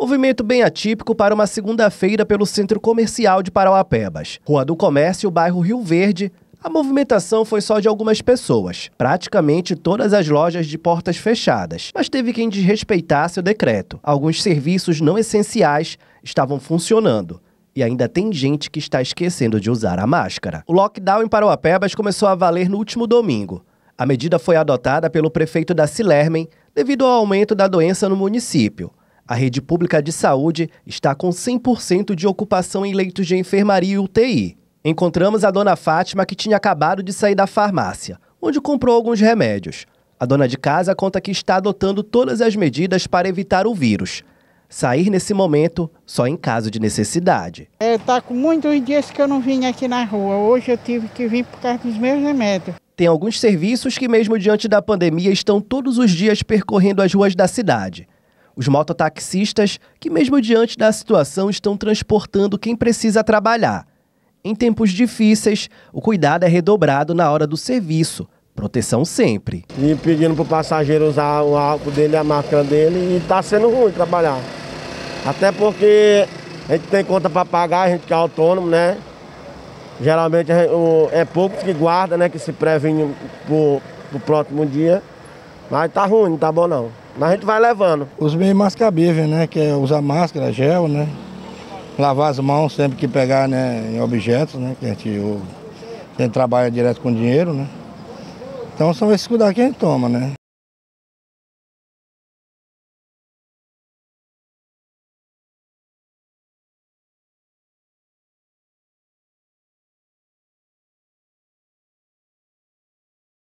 Movimento bem atípico para uma segunda-feira pelo Centro Comercial de Parauapebas. Rua do Comércio, bairro Rio Verde, a movimentação foi só de algumas pessoas, praticamente todas as lojas de portas fechadas, mas teve quem desrespeitasse o decreto. Alguns serviços não essenciais estavam funcionando. E ainda tem gente que está esquecendo de usar a máscara. O lockdown em Parauapebas começou a valer no último domingo. A medida foi adotada pelo prefeito da Silermen devido ao aumento da doença no município. A rede pública de saúde está com 100% de ocupação em leitos de enfermaria e UTI. Encontramos a dona Fátima que tinha acabado de sair da farmácia, onde comprou alguns remédios. A dona de casa conta que está adotando todas as medidas para evitar o vírus. Sair nesse momento só em caso de necessidade. É, tá com muitos dias que eu não vim aqui na rua. Hoje eu tive que vir por causa dos meus remédios. Tem alguns serviços que, mesmo diante da pandemia, estão todos os dias percorrendo as ruas da cidade. Os mototaxistas, que mesmo diante da situação estão transportando quem precisa trabalhar. Em tempos difíceis, o cuidado é redobrado na hora do serviço, proteção sempre. E pedindo para o passageiro usar o álcool dele, a máscara dele, e está sendo ruim trabalhar. Até porque a gente tem conta para pagar, a gente que é autônomo, né? Geralmente é pouco que guarda, né? Que se previne para o próximo dia. Mas tá ruim, não tá bom não. Mas a gente vai levando. Os meios mais cabíveis, né? Que é usar máscara, gel, né? Lavar as mãos sempre que pegar né, em objetos, né? Que a gente, a gente trabalha direto com dinheiro, né? Então são esses cuidados que a gente toma, né?